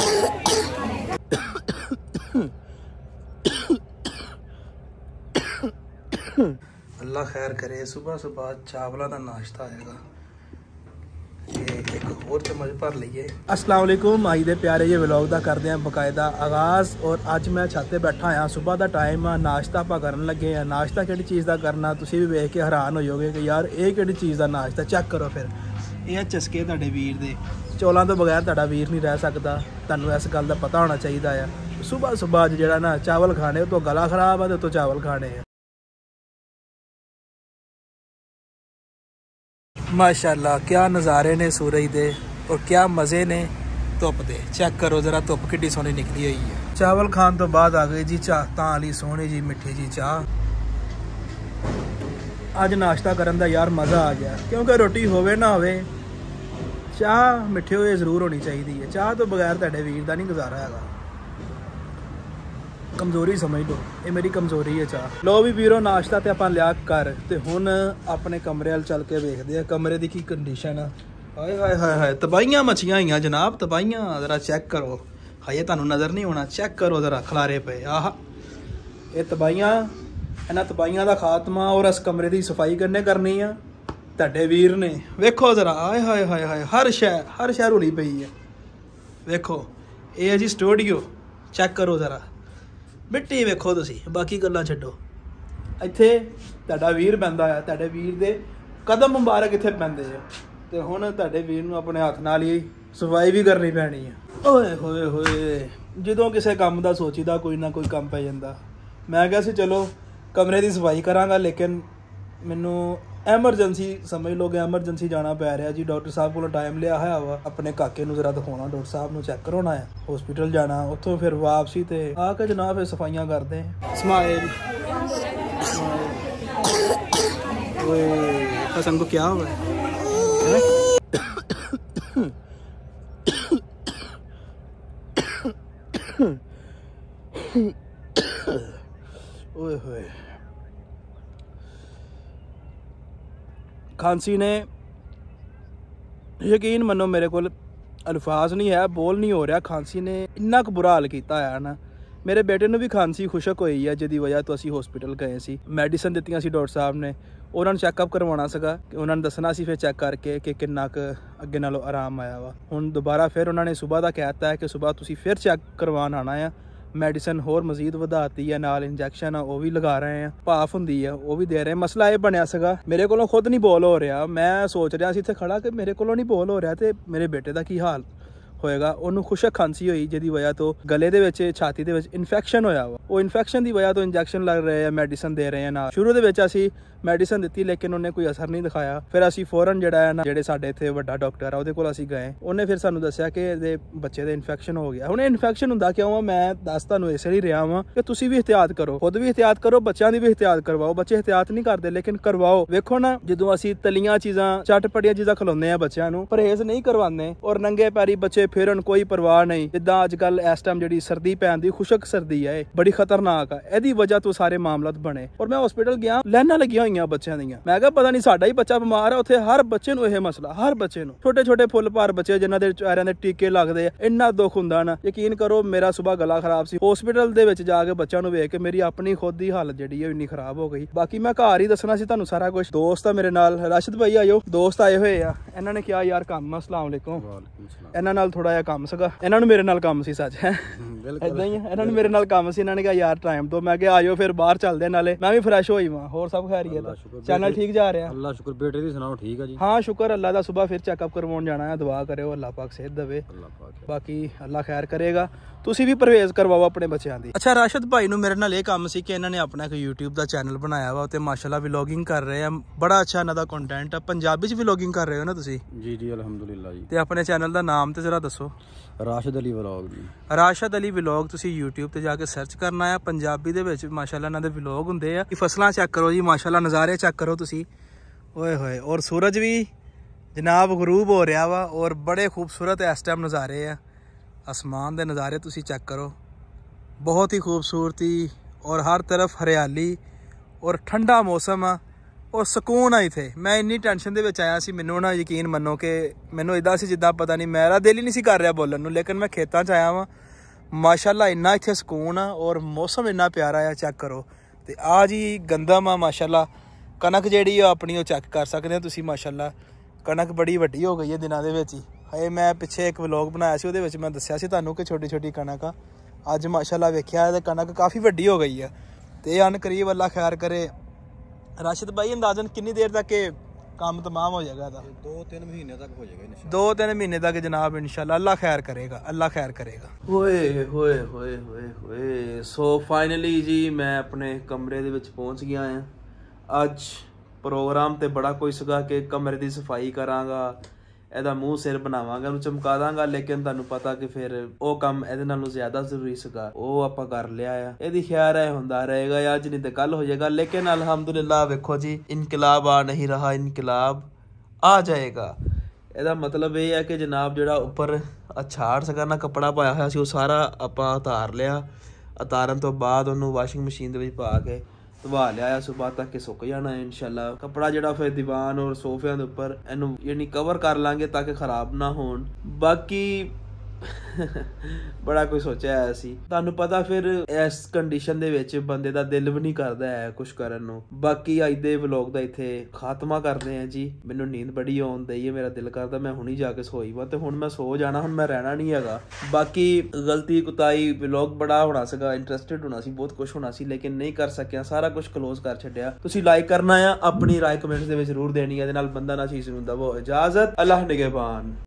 अल्लाह खैर करे सुबह सुबह चावलों का नाश्ता आएगा ਹੋਰ ਚਮਚ ਭਰ ਲਈਏ ਅਸਲਾਮ ਅਲੈਕੁਮ ਆਈ ਦੇ ਪਿਆਰੇ ਜੇ ਵਲੌਗ ਦਾ ਕਰਦੇ ਆਂ ਬਕਾਇਦਾ ਆਗਾਜ਼ ਔਰ ਅੱਜ ਮੈਂ ਛਾਤੇ ਬੈਠਾ ਆ ਸਵੇਰ ਦਾ ਟਾਈਮ ਆ ਨਾਸ਼ਤਾ ਆਪਾਂ ਕਰਨ ਲੱਗੇ ਆ ਨਾਸ਼ਤਾ ਕਿਹੜੀ ਚੀਜ਼ ਦਾ ਕਰਨਾ ਤੁਸੀਂ ਵੀ ਵੇਖ ਕੇ ਹੈਰਾਨ ਹੋ ਜਾਓਗੇ ਕਿ ਯਾਰ ਇਹ ਕਿਹੜੀ ਚੀਜ਼ ਦਾ ਨਾਸ਼ਤਾ ਚੈੱਕ ਕਰੋ ਫਿਰ ਇਹ ਚਸਕੇ ਤੁਹਾਡੇ ਵੀਰ ਦੇ ਚੋਲਾਂ ਤੋਂ ਬਗੈਰ ਤੁਹਾਡਾ ਵੀਰ ਨਹੀਂ ਰਹਿ ਸਕਦਾ ਤੁਹਾਨੂੰ ਇਸ ਗੱਲ ਦਾ ਪਤਾ ਹੋਣਾ ਚਾਹੀਦਾ ਆ ਸਵੇਰ ਸਵੇਰ ਜਿਹੜਾ ਨਾ ਚਾਵਲ ਖਾਣੇ ਉਹ ਤੋਂ ਗਲਾ ਖਰਾਬ ਆ ਤੇ ਤੋਂ ਚਾਵਲ ਖਾਣੇ ਆ ਮਾਸ਼ਾਅੱਲਾ ਕੀ ਨਜ਼ਾਰੇ ਨੇ ਸੂਰਜ ਦੇ ਔਰ ਕੀ ਮਜ਼ੇ ਨੇ ਧੁੱਪ ਦੇ ਚੈੱਕ ਕਰੋ ਜ਼ਰਾ ਧੁੱਪ ਕਿੱਡੀ ਸੋਹਣੀ ਨਿਕਲੀ ਹੋਈ ਹੈ ਚਾਵਲ ਖਾਣ ਤੋਂ ਬਾਅਦ ਆ ਗਏ ਜੀ ਚਾਹ ਤਾਂ ਵਾਲੀ ਸੋਹਣੀ ਜੀ ਮਿੱਠੀ ਜੀ ਚਾਹ ਅੱਜ ਨਾਸ਼ਤਾ ਕਰਨ ਦਾ ਯਾਰ ਮਜ਼ਾ ਆ ਗਿਆ ਕਿਉਂਕਿ ਰੋਟੀ ਹੋਵੇ ਨਾ ਹੋਵੇ ਚਾਹ ਮਿੱਠੇ ਹੋਏ ਜ਼ਰੂਰ ਹੋਣੀ ਚਾਹੀਦੀ ਹੈ ਚਾਹ ਤੋਂ ਬਗੈਰ ਤੁਹਾਡੇ ਵੀਰ ਦਾ ਨਹੀਂ ਗੁਜ਼ਾਰਾ ਹੈਗਾ ਕਮਜ਼ੋਰੀ ਸਮਝ ਲਓ ਇਹ ਮੇਰੀ ਕਮਜ਼ੋਰੀ ਹੈ ਚਾਹ ਲੋ ਵੀ ਵੀਰੋ ਨਾਸ਼ਤਾ ਤੇ ਆਪਾਂ ਲਿਆ ਕਰ ਤੇ ਹੁਣ ਆਪਣੇ ਕਮਰੇ ਵੱਲ ਚੱਲ ਕੇ ਵੇਖਦੇ ਆ ਕਮਰੇ ਦੀ ਕੀ ਕੰਡੀਸ਼ਨ ਆ ਹਾਏ ਹਾਏ ਹਾਏ ਹਾਏ ਤਬਾਈਆਂ ਮਚੀਆਂ ਆਈਆਂ ਜਨਾਬ ਤਬਾਈਆਂ ਜ਼ਰਾ ਚੈੱਕ ਕਰੋ ਹਾਏ ਤੁਹਾਨੂੰ ਨਜ਼ਰ ਨਹੀਂ ਆਉਣਾ ਚੈੱਕ ਕਰੋ ਜ਼ਰਾ ਖਲਾਰੇ ਪਏ ਆਹ ਇਹ ਤਬਾਈਆਂ ਇਹਨਾਂ ਤਬਾਈਆਂ ਦਾ ਖਾਤਮਾ ਔਰ ਇਸ ਕਮਰੇ ਦੀ ਸਫਾਈ ਕਰਨੇ ਕਰਨੀ ਆ ਤੁਹਾਡੇ ਵੀਰ ਨੇ ਵੇਖੋ ਜ਼ਰਾ ਆਏ ਹਾਏ ਹਾਏ ਹਾਏ ਹਰ ਸ਼ਹਿਰ ਹਰ ਸ਼ਹਿਰ ਹੋਣੀ ਪਈ ਹੈ ਵੇਖੋ ਇਹ ਹੈ ਜੀ ਸਟੂਡੀਓ ਚੈੱਕ ਕਰੋ ਜ਼ਰਾ ਮਿੱਟੀ ਵੇਖੋ ਤੁਸੀਂ ਬਾਕੀ ਗੱਲਾਂ ਛੱਡੋ ਇੱਥੇ ਤੁਹਾਡਾ ਵੀਰ ਪੈਂਦਾ ਆ ਤੁਹਾਡੇ ਵੀਰ ਦੇ ਕਦਮ ਮੁਬਾਰਕ ਇੱਥੇ ਪੈਂਦੇ ਆ ਤੇ ਹੁਣ ਤੁਹਾਡੇ ਵੀਰ ਨੂੰ ਆਪਣੇ ਹੱਥ ਨਾਲ ਹੀ ਸਫਾਈ ਵੀ ਕਰਨੀ ਪੈਣੀ ਆ ਓਏ ਹੋਏ ਹੋਏ ਜਦੋਂ ਕਿਸੇ ਕੰਮ ਦਾ ਸੋਚੀਦਾ ਕੋਈ ਨਾ ਕੋਈ ਕੰਮ ਪੈ ਜਾਂਦਾ ਮੈਂ ਕਿਹਾ ਸੀ ਚਲੋ ਕਮਰੇ ਦੀ ਸਫਾਈ ਕਰਾਂਗਾ ਲੇਕਿਨ ਮੈਨੂੰ ਐਮਰਜੈਂਸੀ ਸਮਝ ਲੋ ਗਿਆ ਐਮਰਜੈਂਸੀ ਜਾਣਾ ਪੈ ਰਿਹਾ ਜੀ ਡਾਕਟਰ ਸਾਹਿਬ ਕੋਲ ਟਾਈਮ ਲਿਆ ਹੋਇਆ ਵਾ ਆਪਣੇ ਕਾਕੇ ਨੂੰ ਜ਼ਰਾ ਦਿਖਾਉਣਾ ਡਾਕਟਰ ਸਾਹਿਬ ਨੂੰ ਚੈੱਕ ਕਰਾਉਣਾ ਹੈ ਹਸਪੀਟਲ ਜਾਣਾ ਉੱਥੋਂ ਫਿਰ ਵਾਪਸੀ ਤੇ ਆ ਕੇ ਜਨਾਬ ਇਹ ਸਫਾਈਆਂ ਕਰਦੇ ਸਮਾਈਲ ਓਏ ਹਸਨ ਕੋ ਕੀ ਹੋਇਆ ਓਏ ਹੋਏ ਖਾਂਸੀ ਨੇ ਯਕੀਨ ਮੰਨੋ ਮੇਰੇ ਕੋਲ ਅਲਫਾਜ਼ ਨਹੀਂ ਹੈ ਬੋਲ ਨਹੀਂ ਹੋ ਰਿਹਾ ਖਾਂਸੀ ਨੇ ਇੰਨਾ ਕੁ ਬੁਰਾ ਹਾਲ ਕੀਤਾ ਆ ਨਾ ਮੇਰੇ ਬੇਟੇ ਨੂੰ ਵੀ ਖਾਂਸੀ ਖੁਸ਼ਕ ਹੋਈ ਆ ਜਿਹਦੀ ਵਜ੍ਹਾ ਤੋਂ ਅਸੀਂ ਹਸਪੀਟਲ ਗਏ ਸੀ ਮੈਡੀਸਨ ਦਿੱਤੀਆਂ ਸੀ ਡਾਕਟਰ ਸਾਹਿਬ ਨੇ ਉਹਨਾਂ ਨੂੰ ਚੈੱਕਅਪ ਕਰਵਾਉਣਾ ਸੀਗਾ ਕਿ ਉਹਨਾਂ ਨੂੰ ਦੱਸਣਾ ਸੀ ਫਿਰ ਚੈੱਕ ਕਰਕੇ ਕਿ ਕਿੰਨਾ ਕੁ ਅੱਗੇ ਨਾਲੋਂ ਆਰਾਮ ਆਇਆ ਵਾ ਹੁਣ ਦੁਬਾਰਾ ਫਿਰ ਉਹਨਾਂ ਨੇ ਸਵੇਰ ਦਾ ਕਹਿਤਾ ਹੈ ਕਿ ਸਵੇਰ ਤੁਸੀਂ ਫਿਰ ਚੈੱਕ ਕਰਵਾਉਣ ਆਣਾ ਆ ਮੈਡੀਸਨ ਹੋਰ ਮਜ਼ੀਦ ਵਧਾਤੀ ਹੈ ਨਾਲ ਇੰਜੈਕਸ਼ਨ ਆ ਉਹ ਵੀ ਲਗਾ ਰਹੇ ਆ ਭਾਫ ਹੁੰਦੀ ਆ ਉਹ ਵੀ ਦੇ ਰਹੇ ਮਸਲਾ ਇਹ ਬਣਿਆ ਸੀਗਾ ਮੇਰੇ ਕੋਲੋਂ ਖੁਦ ਨਹੀਂ ਬੋਲ ਹੋ ਰਿਹਾ ਮੈਂ ਸੋਚ ਰਿਹਾ ਸੀ ਇੱਥੇ ਖੜਾ ਕਿ ਮੇਰੇ ਕੋਲੋਂ ਨਹੀਂ ਬੋਲ ਹੋ ਰਿਹਾ ਤੇ ਮੇਰੇ ਬੇਟੇ ਦਾ ਕੀ ਹਾਲ ਹੋਏਗਾ ਉਹਨੂੰ ਖੁਸ਼ਕ ਖਾਂਸੀ ਹੋਈ ਜਿਹਦੀ ਵਜ੍ਹਾ ਤੋਂ ਗਲੇ ਦੇ ਵਿੱਚ ਛਾਤੀ ਦੇ ਵਿੱਚ ਇਨਫੈਕਸ਼ਨ ਹੋਇਆ ਵਾ ਉਹ ਇਨਫੈਕਸ਼ਨ ਦੀ ਵਜ੍ਹਾ ਤੋਂ ਇੰਜੈਕਸ਼ਨ ਲੱਗ ਰਹੇ ਆ ਮੈਡੀਸਨ ਦੇ ਰਹੇ ਆ ਨਾਲ ਸ਼ੁਰੂ ਦੇ ਵਿੱਚ ਅਸੀਂ ਮੈਡੀਸਨ ਦਿੱਤੀ ਲੇਕਿਨ ਉਹਨੇ ਕੋਈ ਅਸਰ ਨਹੀਂ ਦਿਖਾਇਆ ਫਿਰ ਅਸੀਂ ਫੌਰਨ ਜਿਹੜਾ ਹੈ ਨਾ ਜਿਹੜੇ ਸਾਡੇ ਇੱਥੇ ਵੱਡਾ ਡਾਕਟਰ ਆ ਉਹਦੇ ਕੋਲ ਅਸੀਂ ਗਏ ਉਹਨੇ ਫਿਰ ਸਾਨੂੰ ਦੱਸਿਆ ਕਿ ਇਹਦੇ ਬੱਚੇ ਦਾ ਇਨਫੈਕਸ਼ਨ ਹੋ ਗਿਆ ਹੁਣ ਇਨਫੈਕਸ਼ਨ ਹੁੰਦਾ ਕਿਉਂ ਆ ਮੈਂ ਦੱਸ ਤੁਹਾਨੂੰ ਇਸੇ ਲਈ ਰਿਹਾ ਵਾਂ ਕਿ ਤੁਸੀਂ ਵੀ ਇhtiyat ਕਰੋ ਖੁਦ ਵੀ ਇhtiyat ਕਰੋ ਬੱਚਿਆਂ ਦੀ ਵੀ ਇhtiyat ਕਰਵਾਓ ਬੱਚੇ ਇhtiyat ਨਹੀਂ ਕਰਦੇ ਲੇਕਿਨ ਕਰਵਾਓ ਵੇਖੋ ਨਾ ਜਦੋਂ ਅਸੀਂ ਤਲੀਆਂ ਚੀਜ਼ਾਂ ਚਟਪਟੀਆਂ ਚੀਜ਼ਾਂ ਖਲਾਉਂਦੇ ਆ ਬੱਚਿਆਂ ਨੂੰ ਪਰਹੇਜ਼ ਨਹੀਂ ਕਰਵਾਉਂਦੇ ਔਰ ਨੰਗੇ ਪੈਰੀ ਬੱਚੇ ਫਿਰਨ ਕੋਈ ਪਰਵਾਹ ਨਹੀਂ ਜਿੱਦਾਂ ਅੱਜ ਕੱਲ ਇਸ ਟਾਈਮ ਜਿਹੜੀ ਸਰਦੀ ਪੈਂਦੀ ਖੁਸ਼ਕ ਸਰਦੀ ਹੈ ਬੜੀ ਖਤਰਨਾਕ ਆ ਇਹਦੀ ਵਜ੍ਹਾ ਤੋਂ ਸਾਰੇ ਮਾਮਲੇ ਬਣੇ ਔਰ ਮੈਂ ਹਸਪੀਟਲ ਗਿਆ ਲੈਣਾ ਲੱਗੀਆਂ ਹੋਈਆਂ ਬੱਚਿਆਂ ਦੀਆਂ ਮੈਂ ਕਿਹਾ ਪਤਾ ਨਹੀਂ ਸਾਡਾ ਹੀ ਬੱਚਾ ਬਿਮਾਰ ਆ ਉੱਥੇ ਹਰ ਬੱਚੇ ਨੂੰ ਇਹ ਮਸਲਾ ਹਰ ਬੱਚੇ ਨੂੰ ਛੋਟੇ ਛੋਟੇ ਫੁੱਲ ਭਾਰ ਬੱਚੇ ਜਿਨ੍ਹਾਂ ਦੇ ਚਿਹਰਿਆਂ ਦੇ ਟੀਕੇ ਲੱਗਦੇ ਆ ਇੰਨਾ ਦੁੱਖ ਹੁੰਦਾ ਨਾ ਯਕੀਨ ਕਰੋ ਮੇਰਾ ਸਵੇਰ ਗਲਾ ਖਰਾਬ ਸੀ ਹਸਪੀਟਲ ਦੇ ਵਿੱਚ ਜਾ ਕੇ ਬੱਚਿਆਂ ਨੂੰ ਵੇਖ ਕੇ ਮੇਰੀ ਆਪਣੀ ਖੁਦ ਦੀ ਹਾਲਤ ਜਿਹੜੀ ਹੈ ਇੰਨੀ ਖਰਾਬ ਹੋ ਗਈ ਬਾਕੀ ਮੈਂ ਘਰ ਹੀ ਦੱਸਣਾ ਸੀ ਤੁਹਾਨੂੰ ਸਾਰਾ ਕੁਝ ਦੋਸਤ ਆ ਮੇਰੇ ਨਾਲ ਰਸ਼ਦ ਭਾਈ ਆਇਓ ਦੋਸਤ ਆਏ ਹੋਏ ਆ ਇਹਨਾਂ ਨੇ ਕਿਹਾ ਯਾਰ ਕੰਮ ਅਸਲਾਮ ਅਲੈਕੁਮ ਇਹਨਾਂ ਨਾਲ ਥੋੜਾ ਜਿਹਾ ਕੰਮ ਸੀਗਾ ਇਹਨਾਂ ਨੂੰ ਮੇਰੇ ਨਾਲ ਕੰਮ ਸੀ ਸੱਚ ਹੈ ਇਦਾਂ ਹੀ ਇਹਨਾਂ ਨੂੰ ਮੇਰੇ ਨਾਲ ਕੰਮ ਸੀ ਇਹਨਾਂ ਨੇ ਕਿਹਾ ਯਾਰ ਟਾਈਮ ਤੋਂ ਮੈਂ ਕਿਹਾ ਆਇਓ ਫਿਰ ਬਾਹਰ ਚੱਲਦੇ ਨਾਲੇ ਮੈਂ ਵੀ ਫਰੈਸ਼ ਹੋਈ ਵਾਂ ਹੋਰ ਸਭ ਖੈਰੀ ਖੈਰੀਅਤ ਚੈਨਲ ਠੀਕ ਜਾ ਰਿਹਾ ਅੱਲਾ ਸ਼ੁਕਰ ਬੇਟੇ ਦੀ ਸੁਣਾਓ ਠੀਕ ਆ ਜੀ ਹਾਂ ਸ਼ੁਕਰ ਅੱਲਾ ਦਾ ਸਵੇਰ ਫਿਰ ਚੈੱਕਅਪ ਕਰਵਾਉਣ ਜਾਣਾ ਹੈ ਦੁਆ ਕਰਿਓ ਅੱਲਾ ਪਾਕ ਸਿਹਤ ਦੇਵੇ ਅੱਲਾ ਪਾਕ ਬਾਕੀ ਅੱਲਾ ਖੈਰ ਕਰੇਗਾ ਤੁਸੀਂ ਵੀ ਪਰਵੇਜ਼ ਕਰਵਾਓ ਆਪਣੇ ਬੱਚਿਆਂ ਦੀ ਅੱਛਾ ਰਾਸ਼ਦ ਭਾਈ ਨੂੰ ਮੇਰੇ ਨਾਲ ਇਹ ਕੰਮ ਸੀ ਕਿ ਇਹਨਾਂ ਨੇ ਆਪਣਾ ਇੱਕ YouTube ਦਾ ਚੈਨਲ ਬਣਾਇਆ ਵਾ ਤੇ ਮਾਸ਼ਾਅੱਲਾ ਵਲੌਗਿੰਗ ਕਰ ਰਹੇ ਆ ਬੜਾ ਅੱਛਾ ਇਹਨਾਂ ਦਾ ਕੰਟੈਂਟ ਆ ਪੰਜਾਬੀ ਚ ਵਲੌਗਿੰਗ ਕਰ ਰਹੇ ਹੋ ਨਾ ਤੁਸੀਂ ਜੀ ਜੀ ਅਲਹਮਦੁਲਿਲਾ ਜੀ ਤੇ ਆਪਣੇ ਚੈਨਲ ਦਾ ਨਾਮ ਤੇ ਜ਼ਰਾ ਦੱਸੋ ਰਾਸ਼ਦ ਅਲੀ ਵਲੌਗ ਜੀ ਰਾਸ਼ਦ ਅਲੀ ਵਲੌਗ ਤੁਸੀਂ YouTube ਤੇ ਜਾ ਕੇ ਸਰਚ ਕਰਨਾ ਆ ਪੰਜਾਬੀ ਦੇ ਵਿੱਚ ਮਾਸ਼ਾਅੱਲਾ ਇਹਨਾਂ ਦੇ ਵਲੌਗ ਹੁੰਦੇ ਆ ਫਸਲਾਂ ਚੈੱਕ ਕਰੋ ਜੀ ਮਾਸ਼ਾਅੱਲਾ ਨਜ਼ਾਰੇ ਚੈੱਕ ਕਰੋ ਤੁਸੀਂ ਓਏ ਹੋਏ ਔਰ ਸੂਰਜ ਵੀ ਜਨਾਬ ਗਰੂਬ ਹੋ ਰਿਹਾ ਵਾ ਔਰ ਬੜੇ ਖੂਬਸੂਰਤ ਇਸ ਟਾਈਮ ਨਜ਼ਾਰੇ ਆ ਅਸਮਾਨ ਦੇ ਨਜ਼ਾਰੇ ਤੁਸੀਂ ਚੈੱਕ ਕਰੋ ਬਹੁਤ ਹੀ ਖੂਬਸੂਰਤੀ ਔਰ ਹਰ ਤਰਫ ਹਰਿਆਲੀ ਔਰ ਠੰਡਾ ਮੌਸਮ ਆ ਔਰ ਸਕੂਨ ਆ ਇਥੇ ਮੈਂ ਇੰਨੀ ਟੈਨਸ਼ਨ ਦੇ ਵਿੱਚ ਆਇਆ ਸੀ ਮੈਨੂੰ ਨਾ ਯਕੀਨ ਮੰਨੋ ਕਿ ਮੈਨੂੰ ਇਦਾਂ ਸੀ ਜਿੱਦਾਂ ਪਤਾ ਨਹੀਂ ਮੇਰਾ ਦਿਲ ਹੀ ਨਹੀਂ ਸੀ ਕਰ ਰਿਹਾ ਬੋਲਣ ਨੂੰ ਲੇਕਿਨ ਮੈਂ ਖੇਤਾਂ 'ਚ ਆਇਆ ਵਾਂ ਮਾਸ਼ਾਅੱਲਾ ਇੰਨਾ ਇੱਥੇ ਸਕੂਨ ਆ ਔਰ ਮੌਸਮ ਇੰਨਾ ਪਿਆਰਾ ਆ ਚੈੱਕ ਕਰੋ ਤੇ ਆ ਜੀ ਗੰਦਮ ਆ ਮਾਸ਼ਾਅੱਲਾ ਕਣਕ ਜਿਹੜੀ ਆ ਆਪਣੀ ਉਹ ਚੈੱਕ ਕਰ ਸਕਦੇ ਆ ਤੁਸੀਂ ਮਾਸ਼ਾਅੱਲਾ ਕਣਕ ਬੜੀ ਵੱਡੀ ਹੋ ਗਈ ਹੈ ਦਿਨਾਂ ਦੇ ਵਿੱਚ ਹੀ ਹਏ ਮੈਂ ਪਿੱਛੇ ਇੱਕ ਵਲੌਗ ਬਣਾਇਆ ਸੀ ਉਹਦੇ ਵਿੱਚ ਮੈਂ ਦੱਸਿਆ ਸੀ ਤੁਹਾਨੂੰ ਕਿ ਛੋਟੀ ਛੋਟੀ ਕਣਕ ਆ ਅੱਜ ਮਾਸ਼ਾਅੱਲਾ ਵੇਖਿਆ ਤੇ ਕਣਕ ਕਾਫੀ ਵੱਡੀ ਹੋ ਗਈ ਆ ਤੇ ਅਨਕਰੀਬ ਅੱਲਾ ਖੈਰ ਕਰੇ ਰਸ਼ਦ ਭਾਈ ਅੰਦਾਜ਼ਨ ਕਿੰਨੀ ਦੇਰ ਤੱਕ ਇਹ ਕੰਮ ਤਮਾਮ ਹੋ ਜਾਏਗਾ ਇਹਦਾ 2-3 ਮਹੀਨੇ ਤੱਕ ਹੋ ਜਾਏਗਾ ਇਨਸ਼ਾਅੱਲਾ 2-3 ਮਹੀਨੇ ਤੱਕ ਜਨਾਬ ਇਨਸ਼ਾਅੱਲਾ ਅੱਲਾ ਖੈਰ ਕਰੇਗਾ ਅੱਲਾ ਖੈਰ ਕਰੇਗਾ ਓਏ ਹੋਏ ਹੋਏ ਹੋਏ ਹੋਏ ਸੋ ਫਾਈਨਲੀ ਜੀ ਮੈਂ ਆਪਣੇ ਕਮਰੇ ਦੇ ਵਿੱਚ ਪਹੁੰਚ ਗਿਆ ਆ ਅੱਜ ਪ੍ਰੋਗਰਾਮ ਤੇ ਬੜਾ ਕੋਈ ਸਗਾ ਕਿ ਕਮਰੇ ਦੀ ਸਫਾਈ ਕਰਾਂਗਾ ਇਹਦਾ ਮੂੰਹ ਸਿਰ ਬਣਾਵਾਂਗਾ ਉਹਨੂੰ ਚਮਕਾ ਦਾਂਗਾ ਲੇਕਿਨ ਤੁਹਾਨੂੰ ਪਤਾ ਕਿ ਫਿਰ ਉਹ ਕੰਮ ਇਹਦੇ ਨਾਲੋਂ ਜ਼ਿਆਦਾ ਜ਼ਰੂਰੀ ਸੀਗਾ ਉਹ ਆਪਾਂ ਕਰ ਲਿਆ ਆ ਇਹਦੀ ਖਿਆਲ ਹੈ ਹੁੰਦਾ ਰਹੇਗਾ ਅੱਜ ਨਹੀਂ ਤੇ ਕੱਲ ਹੋ ਜਾਏਗਾ ਲੇਕਿਨ ਅਲਹਮਦੁਲਿਲਾ ਵੇਖੋ ਜੀ ਇਨਕਲਾਬ ਆ ਨਹੀਂ ਰਹਾ ਇਨਕਲਾਬ ਆ ਜਾਏਗਾ ਇਹਦਾ ਮਤਲਬ ਇਹ ਹੈ ਕਿ ਜਨਾਬ ਜਿਹੜਾ ਉੱਪਰ ਅਛਾੜ ਸਕਾ ਨਾ ਕੱਪੜਾ ਪਾਇਆ ਹੋਇਆ ਸੀ ਉਹ ਸਾਰਾ ਆਪਾਂ ਉਤਾਰ ਲਿਆ ਉਤਾਰਨ ਤੋਂ ਬਾਅਦ ਉਹਨੂੰ ਵਾਸ਼ਿੰਗ ਮਸ਼ੀਨ ਦੇ ਵਿੱਚ ਪਾ ਕੇ ਧਵਾ ਲਿਆ ਆ ਸਵੇਰ ਤੱਕ ਇਹ ਸੁੱਕ ਜਾਣਾ ਹੈ ਇਨਸ਼ਾਅੱਲਾ ਕਪੜਾ ਜਿਹੜਾ ਫਿਰ ਦੀਵਾਨ ਔਰ ਸੋਫਿਆਂ ਦੇ ਉੱਪਰ ਇਹਨੂੰ ਯਾਨੀ ਕਵਰ ਕਰ ਲਾਂਗੇ ਤਾਂ ਕਿ ਖਰਾਬ ਨਾ ਹੋਣ ਬਾਕੀ ਬੜਾ ਕੁਝ ਸੋਚਿਆ ਆਇਆ ਸੀ ਤੁਹਾਨੂੰ ਪਤਾ ਫਿਰ ਇਸ ਕੰਡੀਸ਼ਨ ਦੇ ਵਿੱਚ ਬੰਦੇ ਦਾ ਦਿਲ ਵੀ ਨਹੀਂ ਕਰਦਾ ਹੈ ਕੁਝ ਕਰਨ ਨੂੰ ਬਾਕੀ ਅੱਜ ਦੇ ਵਲੌਗ ਦਾ ਇੱਥੇ ਖਾਤਮਾ ਕਰਦੇ ਆ ਜੀ ਮੈਨੂੰ ਨੀਂਦ ਬੜੀ ਆਉਣ ਦਈ ਹੈ ਮੇਰਾ ਦਿਲ ਕਰਦਾ ਮੈਂ ਹੁਣੀ ਜਾ ਕੇ ਸੋਈ ਵਾ ਤੇ ਹੁਣ ਮੈਂ ਸੋ ਜਾਣਾ ਹੁਣ ਮੈਂ ਰਹਿਣਾ ਨਹੀਂ ਹੈਗਾ ਬਾਕੀ ਗਲਤੀ ਕੁਤਾਈ ਵਲੌਗ ਬੜਾ ਹੋਣਾ ਸੀਗਾ ਇੰਟਰਸਟਿਡ ਹੋਣਾ ਸੀ ਬਹੁਤ ਕੁਝ ਹੋਣਾ ਸੀ ਲੇਕਿਨ ਨਹੀਂ ਕਰ ਸਕਿਆ ਸਾਰਾ ਕੁਝ ਕਲੋਜ਼ ਕਰ ਛੱਡਿਆ ਤੁਸੀਂ ਲਾਈਕ ਕਰਨਾ ਆ ਆਪਣੀ ਰਾਏ ਕਮੈਂਟਸ ਦੇ ਵਿੱਚ ਜ਼ਰੂਰ ਦੇਣੀ ਹੈ ਇਹਦੇ ਨਾਲ ਬੰਦਾ ਨਾ ਚੀਜ਼ ਨੂੰ ਦਵੋ ਇਜਾਜ਼ਤ ਅੱਲਾਹ ਨਿਗਹਿਬਾਨ